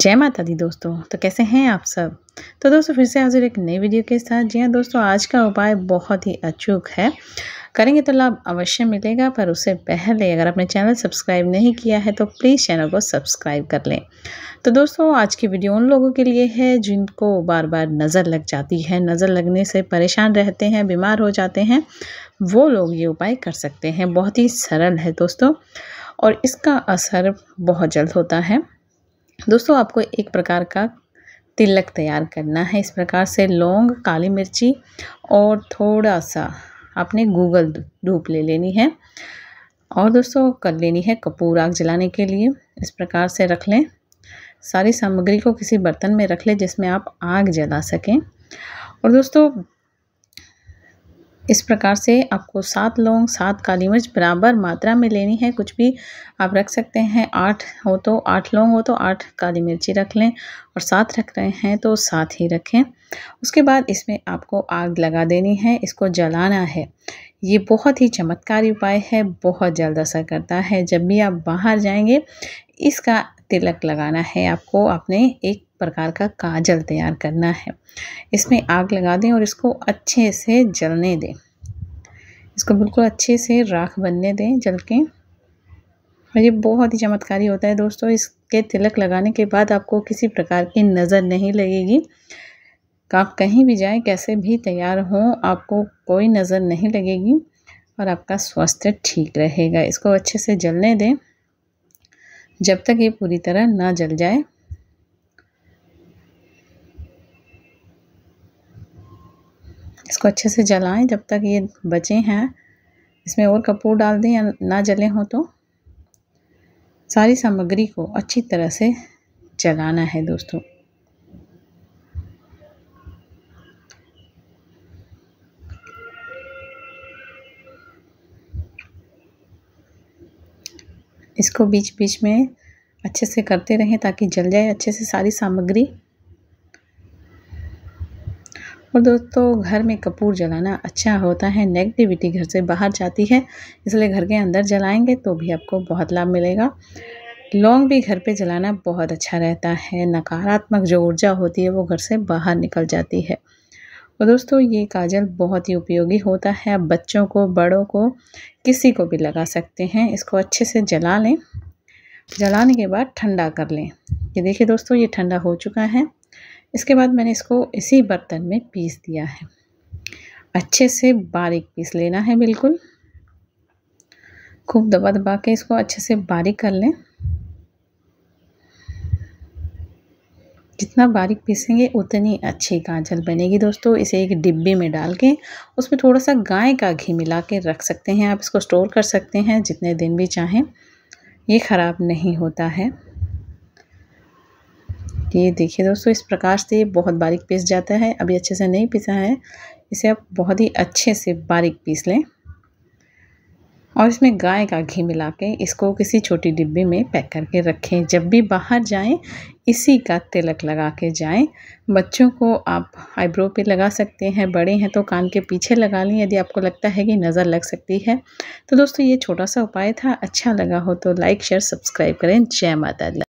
जय माता दी दोस्तों तो कैसे हैं आप सब तो दोस्तों फिर से हाजिर एक नई वीडियो के साथ जी हाँ दोस्तों आज का उपाय बहुत ही अचूक है करेंगे तो लाभ अवश्य मिलेगा पर उससे पहले अगर आपने चैनल सब्सक्राइब नहीं किया है तो प्लीज़ चैनल को सब्सक्राइब कर लें तो दोस्तों आज की वीडियो उन लोगों के लिए है जिनको बार बार नज़र लग जाती है नज़र लगने से परेशान रहते हैं बीमार हो जाते हैं वो लोग ये उपाय कर सकते हैं बहुत ही सरल है दोस्तों और इसका असर बहुत जल्द होता है दोस्तों आपको एक प्रकार का तिलक तैयार करना है इस प्रकार से लौंग काली मिर्ची और थोड़ा सा आपने गूगल धूप ले लेनी है और दोस्तों कर लेनी है कपूर आग जलाने के लिए इस प्रकार से रख लें सारी सामग्री को किसी बर्तन में रख लें जिसमें आप आग जला सकें और दोस्तों इस प्रकार से आपको सात लौंग सात काली मिर्च बराबर मात्रा में लेनी है कुछ भी आप रख सकते हैं आठ हो तो आठ लौंग हो तो आठ काली मिर्ची रख लें और सात रख रहे हैं तो सात ही रखें उसके बाद इसमें आपको आग लगा देनी है इसको जलाना है ये बहुत ही चमत्कारी उपाय है बहुत जल्द असर करता है जब भी आप बाहर जाएंगे इसका तिलक लगाना है आपको अपने एक प्रकार का काजल तैयार करना है इसमें आग लगा दें और इसको अच्छे से जलने दें इसको बिल्कुल अच्छे से राख बनने दें जल के और ये बहुत ही चमत्कारी होता है दोस्तों इसके तिलक लगाने के बाद आपको किसी प्रकार की नज़र नहीं लगेगी तो आप कहीं भी जाएं कैसे भी तैयार हों आपको कोई नज़र नहीं लगेगी और आपका स्वास्थ्य ठीक रहेगा इसको अच्छे से जलने दें जब तक ये पूरी तरह ना जल जाए इसको अच्छे से जलाएं जब तक ये बचे हैं इसमें और कपूर डाल दें या ना जले हों तो सारी सामग्री को अच्छी तरह से जलाना है दोस्तों इसको बीच बीच में अच्छे से करते रहें ताकि जल जाए अच्छे से सारी सामग्री और दोस्तों घर में कपूर जलाना अच्छा होता है नेगेटिविटी घर से बाहर जाती है इसलिए घर के अंदर जलाएंगे तो भी आपको बहुत लाभ मिलेगा लौंग भी घर पे जलाना बहुत अच्छा रहता है नकारात्मक जो ऊर्जा होती है वो घर से बाहर निकल जाती है तो दोस्तों ये काजल बहुत ही उपयोगी होता है आप बच्चों को बड़ों को किसी को भी लगा सकते हैं इसको अच्छे से जला लें जलाने के बाद ठंडा कर लें ये देखिए दोस्तों ये ठंडा हो चुका है इसके बाद मैंने इसको इसी बर्तन में पीस दिया है अच्छे से बारीक पीस लेना है बिल्कुल खूब दबा दबा के इसको अच्छे से बारीक कर लें जितना बारीक पीसेंगे उतनी अच्छी काजल बनेगी दोस्तों इसे एक डिब्बे में डाल के उसमें थोड़ा सा गाय का घी मिला के रख सकते हैं आप इसको स्टोर कर सकते हैं जितने दिन भी चाहें ये ख़राब नहीं होता है ये देखिए दोस्तों इस प्रकार से ये बहुत बारीक पीस जाता है अभी अच्छे से नहीं पीसा है इसे आप बहुत ही अच्छे से बारीक पीस लें और इसमें गाय का घी मिला के इसको किसी छोटी डिब्बे में पैक करके रखें जब भी बाहर जाएं इसी का तिलक लगा के जाएं बच्चों को आप आईब्रो पे लगा सकते हैं बड़े हैं तो कान के पीछे लगा लें यदि आपको लगता है कि नज़र लग सकती है तो दोस्तों ये छोटा सा उपाय था अच्छा लगा हो तो लाइक शेयर सब्सक्राइब करें जय माता दी